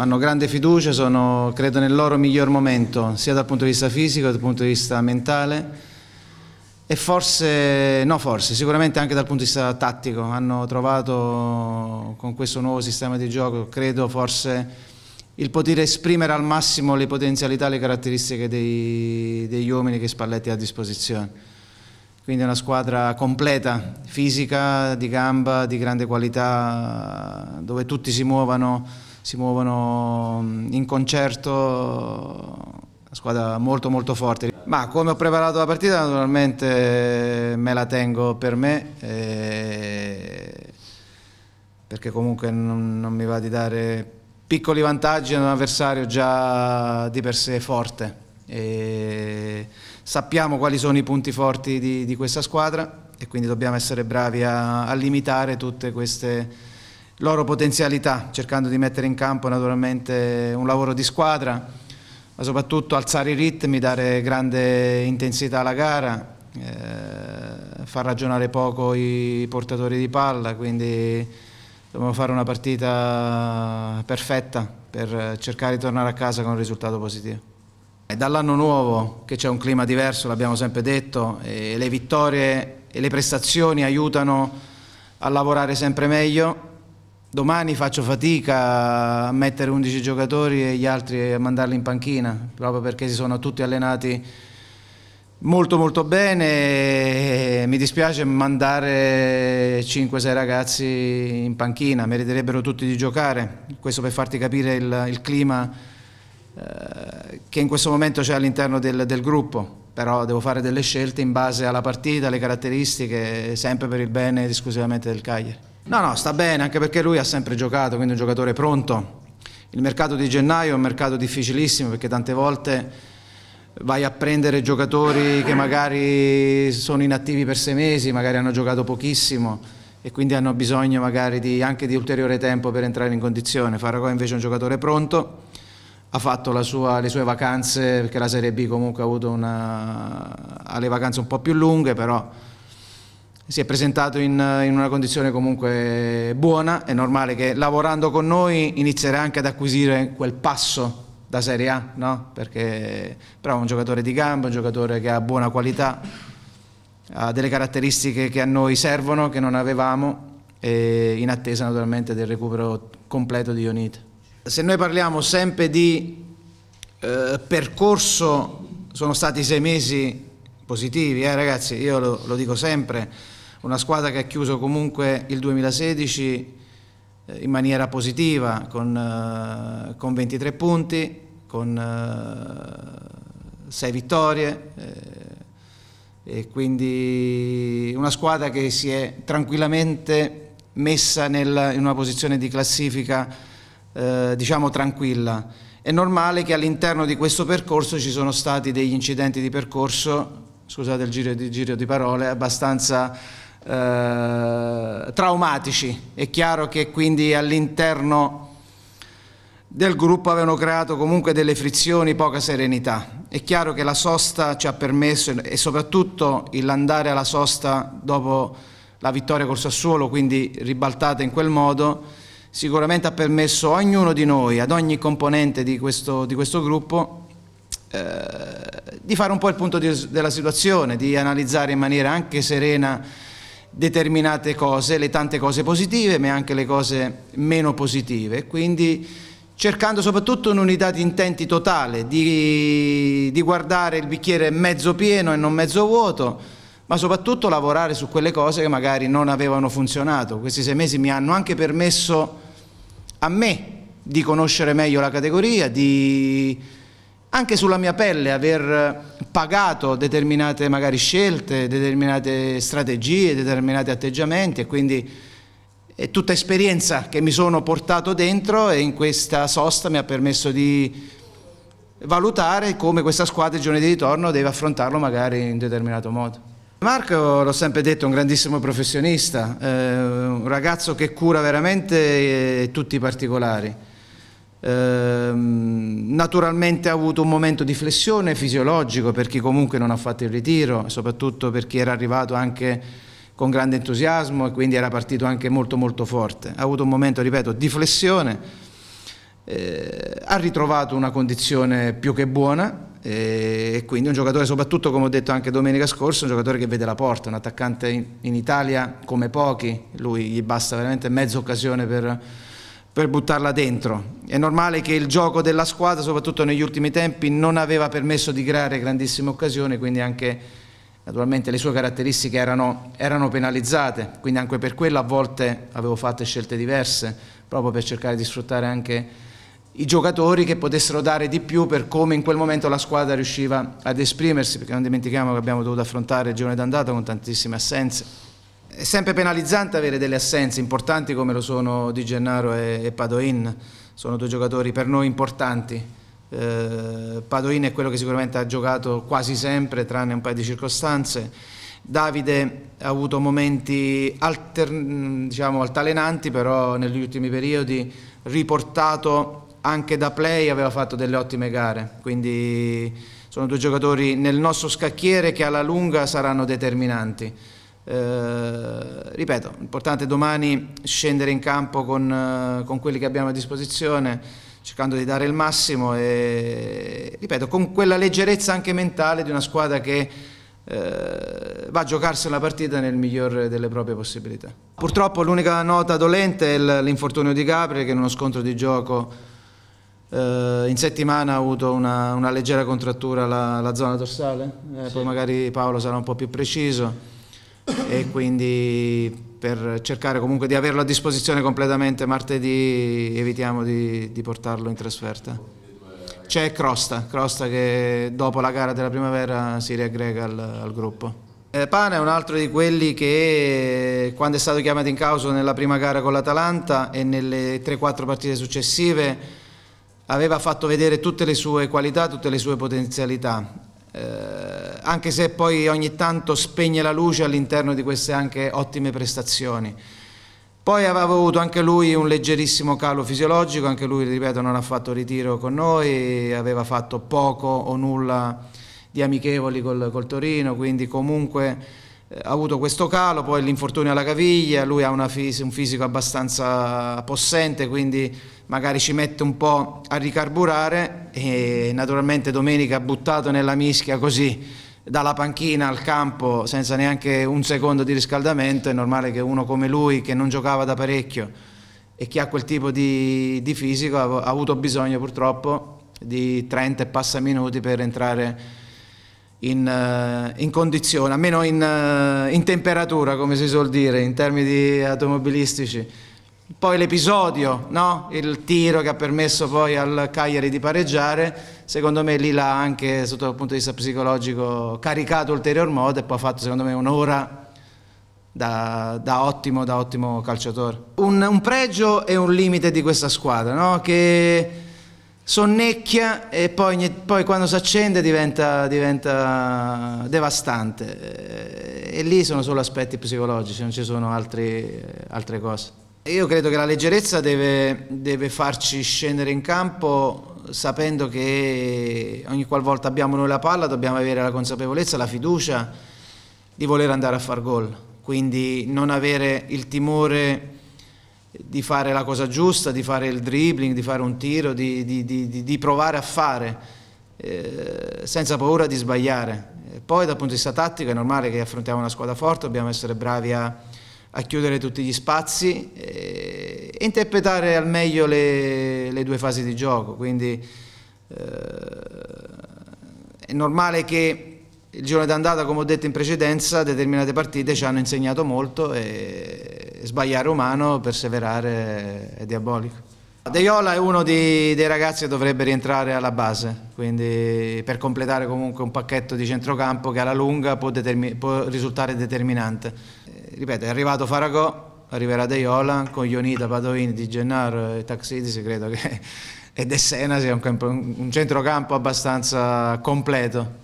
hanno grande fiducia, sono credo nel loro miglior momento, sia dal punto di vista fisico che dal punto di vista mentale e forse, no forse, sicuramente anche dal punto di vista tattico, hanno trovato con questo nuovo sistema di gioco, credo forse il poter esprimere al massimo le potenzialità, le caratteristiche dei, degli uomini che Spalletti ha a disposizione. Quindi è una squadra completa, fisica, di gamba, di grande qualità, dove tutti si muovono si muovono mm, in concerto una squadra molto molto forte. Ma come ho preparato la partita naturalmente eh, me la tengo per me eh, perché comunque non, non, mi va di dare piccoli vantaggi ad un avversario già di per sé forte. Eh, sappiamo quali sono i punti forti di, di, questa squadra e quindi dobbiamo essere bravi a, a limitare tutte queste loro potenzialità, cercando di mettere in campo naturalmente un lavoro di squadra, ma soprattutto alzare i ritmi, dare grande intensità alla gara, eh, far ragionare poco i portatori di palla, quindi dobbiamo fare una partita perfetta per cercare di tornare a casa con un risultato positivo. È Dall'anno nuovo che c'è un clima diverso, l'abbiamo sempre detto, le vittorie e le prestazioni aiutano a lavorare sempre meglio domani faccio fatica a mettere 11 giocatori e gli altri a mandarli in panchina, proprio perché si sono tutti allenati molto molto bene mi dispiace mandare 5-6 ragazzi in panchina, meriterebbero tutti di giocare, questo per farti capire il, il clima eh, che in questo momento c'è all'interno del, del gruppo, però devo fare delle scelte in base alla partita, alle caratteristiche, sempre per il bene esclusivamente del Cagliari. No, no, sta bene, anche perché lui ha sempre giocato, quindi è un giocatore pronto. Il mercato di gennaio è un mercato difficilissimo perché tante volte vai a prendere giocatori che magari sono inattivi per sei mesi, magari hanno giocato pochissimo e quindi hanno bisogno magari di, anche di ulteriore tempo per entrare in condizione. Faragò invece è un giocatore pronto, ha fatto sua, le sue vacanze perché la Serie B comunque ha avuto una, ha le vacanze un po' più lunghe, però si è presentato in, in, una condizione comunque buona, è normale che lavorando con noi inizierà anche ad acquisire quel passo da Serie A, no? perché però è un giocatore di gamba, un giocatore che ha buona qualità, ha delle caratteristiche che a noi servono, che non avevamo, in attesa naturalmente del recupero completo di Ionita. Se noi parliamo sempre di eh, percorso, sono stati sei mesi positivi, eh, ragazzi, io lo, lo dico sempre, una squadra che ha chiuso comunque il 2016 eh, in maniera positiva con, eh, con 23 punti, con 6 eh, vittorie e quindi una squadra che si è tranquillamente messa nel, in una posizione di classifica eh, diciamo tranquilla. È normale che all'interno di questo percorso ci sono stati degli incidenti di percorso, scusate il giro di, giro di parole, abbastanza eh, traumatici. È chiaro che quindi all'interno del gruppo avevano creato comunque delle frizioni, poca serenità. È chiaro che la sosta ci ha permesso e soprattutto l'andare alla sosta dopo la vittoria col Sassuolo, quindi ribaltata in quel modo, sicuramente ha permesso a ognuno di noi, ad ogni componente di questo, di questo gruppo, eh, di fare un po' il punto di, della situazione, di analizzare in maniera anche serena determinate cose, le tante cose positive, ma anche le cose meno positive. Quindi cercando soprattutto un'unità di intenti totale, di, di guardare il bicchiere mezzo pieno e non mezzo vuoto, ma soprattutto lavorare su quelle cose che magari non avevano funzionato. Questi sei mesi mi hanno anche permesso a me di conoscere meglio la categoria, di anche sulla mia pelle aver pagato determinate magari scelte, determinate strategie, determinati atteggiamenti e quindi è tutta esperienza che mi sono portato dentro e in questa sosta mi ha permesso di valutare come questa squadra il giorno di ritorno deve affrontarlo magari in determinato modo. Marco, l'ho sempre detto, è un grandissimo professionista, eh, un ragazzo che cura veramente eh, tutti i particolari. Ehm, naturalmente ha avuto un momento di flessione fisiologico per chi comunque non ha fatto il ritiro, soprattutto per chi era arrivato anche con grande entusiasmo e quindi era partito anche molto molto forte. Ha avuto un momento, ripeto, di flessione, eh, ha ritrovato una condizione più che buona eh, e quindi un giocatore, soprattutto come ho detto anche domenica scorsa, un giocatore che vede la porta, un attaccante in, in Italia come pochi, lui gli basta veramente mezza occasione per per buttarla dentro. È normale che il gioco della squadra, soprattutto negli ultimi tempi, non aveva permesso di creare grandissime occasioni, quindi anche naturalmente le sue caratteristiche erano, erano penalizzate, quindi anche per quello a volte avevo fatto scelte diverse, proprio per cercare di sfruttare anche i giocatori che potessero dare di più per come in quel momento la squadra riusciva ad esprimersi, perché non dimentichiamo che abbiamo dovuto affrontare il giorno d'andata con tantissime assenze. È sempre penalizzante avere delle assenze importanti come lo sono Di Gennaro e, Padoin, sono due giocatori per noi importanti. Eh, Padoin è quello che sicuramente ha giocato quasi sempre, tranne un paio di circostanze. Davide ha avuto momenti diciamo, altalenanti, però negli ultimi periodi riportato anche da play aveva fatto delle ottime gare, quindi sono due giocatori nel nostro scacchiere che alla lunga saranno determinanti. Eh, ripeto, importante domani scendere in campo con, eh, con, quelli che abbiamo a disposizione, cercando di dare il massimo e, ripeto, con quella leggerezza anche mentale di una squadra che eh, va a giocarsi la partita nel migliore delle proprie possibilità. Purtroppo l'unica nota dolente è l'infortunio di Gabriel che in uno scontro di gioco eh, in settimana ha avuto una, una leggera contrattura alla zona dorsale, eh, sì. poi magari Paolo sarà un po' più preciso e quindi per cercare comunque di averlo a disposizione completamente martedì evitiamo di, di portarlo in trasferta. C'è Crosta, Crosta che dopo la gara della primavera si riaggrega al, al gruppo. Eh, Pane è un altro di quelli che quando è stato chiamato in causa nella prima gara con l'Atalanta e nelle 3-4 partite successive aveva fatto vedere tutte le sue qualità, tutte le sue potenzialità. Eh, anche se poi ogni tanto spegne la luce all'interno di queste anche ottime prestazioni. Poi aveva avuto anche lui un leggerissimo calo fisiologico, anche lui, ripeto, non ha fatto ritiro con noi, aveva fatto poco o nulla di amichevoli col, col Torino, quindi comunque eh, ha avuto questo calo, poi l'infortunio alla caviglia, lui ha fisi, un fisico abbastanza possente, quindi magari ci mette un po' a ricarburare e naturalmente domenica ha buttato nella mischia così dalla panchina al campo senza neanche un secondo di riscaldamento, è normale che uno come lui che non giocava da parecchio e che ha quel tipo di, di fisico ha, ha, avuto bisogno purtroppo di 30 e passa minuti per entrare in, eh, in condizione, almeno in, eh, in temperatura come si suol dire in termini automobilistici poi l'episodio, no? il tiro che ha permesso poi al Cagliari di pareggiare, secondo me lì l'ha anche sotto il punto di vista psicologico caricato ulteriormente e poi ha fatto secondo me un'ora da, da, ottimo, da, ottimo, calciatore. Un, un, pregio e un limite di questa squadra no? che sonnecchia e poi, poi quando si accende diventa, diventa, devastante e lì sono solo aspetti psicologici, non ci sono altri, altre cose io credo che la leggerezza deve, deve farci scendere in campo sapendo che ogni qualvolta abbiamo noi la palla dobbiamo avere la consapevolezza, la fiducia di voler andare a far gol, quindi non avere il timore di fare la cosa giusta, di fare il dribbling, di fare un tiro, di, di, di, di provare a fare, eh, senza paura di sbagliare. poi dal punto di vista tattico è normale che affrontiamo una squadra forte, dobbiamo essere bravi a a chiudere tutti gli spazi eh, e interpretare al meglio le, le due fasi di gioco. Quindi eh, è normale che il giorno d'andata, come ho detto in precedenza, determinate partite ci hanno insegnato molto e, sbagliare umano, perseverare è diabolico. De Jola è uno di, dei ragazzi che dovrebbe rientrare alla base, quindi per completare comunque un pacchetto di centrocampo che alla lunga può, può risultare determinante ripeto, è arrivato Faragò, arriverà Deiola, con Ionita, Padovini, Di Gennaro e Taxidis, credo che e De Sena sia un, un centrocampo abbastanza completo.